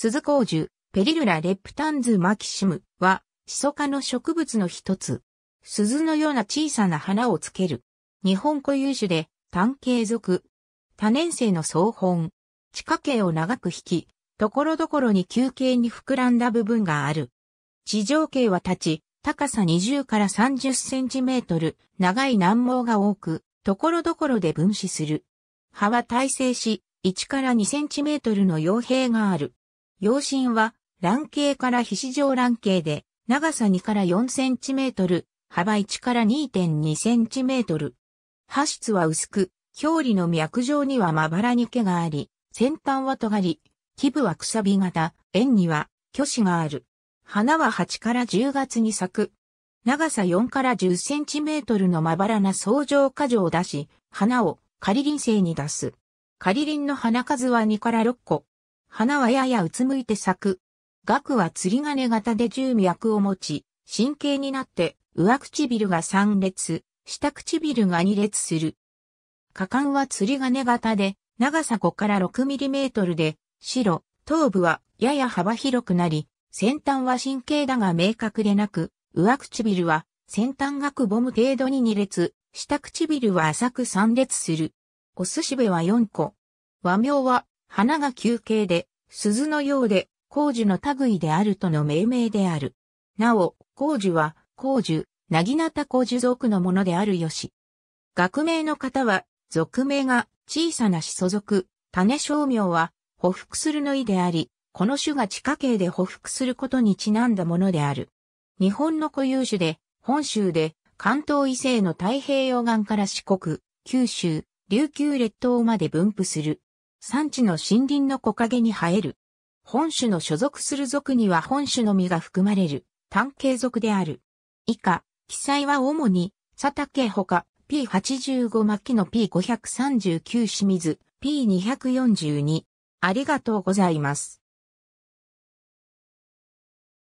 鈴光樹、ペリルラ・レプタンズ・マキシムは、シソ科の植物の一つ。鈴のような小さな花をつける。日本固有種で、単形属。多年生の総本。地下茎を長く引き、ところどころに球形に膨らんだ部分がある。地上茎は立ち、高さ20から30センチメートル、長い軟毛が多く、ところどころで分子する。葉は耐性し、1から2センチメートルの傭兵がある。陽身は、卵形から皮脂状卵形で、長さ2から4センチメートル、幅1から2.2センチメートル。破質は薄く、表裏の脈状にはまばらに毛があり、先端は尖り、基部はくさび型、円には巨子がある。花は8から10月に咲く。長さ4から10センチメートルのまばらな相乗果樹を出し、花を仮輪生に出す。仮輪の花数は2から6個。花はややうつむいて咲く。額は釣り金型で十脈を持ち、神経になって上唇が3列、下唇が2列する。果敢は釣り金型で、長さ5から6ミリメートルで、白、頭部はやや幅広くなり、先端は神経だが明確でなく、上唇は先端がくぼむ程度に2列、下唇は浅く3列する。お寿司部は4個。和名は花が球形で、鈴のようで、工事の類であるとの命名である。なお、工事は、工事、なぎなた工事属のものであるよし。学名の方は、俗名が小さな子祖属、種商名は、補服するの意であり、この種が地下茎で補服することにちなんだものである。日本の固有種で、本州で、関東以西の太平洋岸から四国、九州、琉球列島まで分布する。産地の森林の木陰に生える。本種の所属する属には本種の実が含まれる、単系属である。以下、記載は主に、佐竹ほか、P85 巻の P539 清水、P242。ありがとうございます。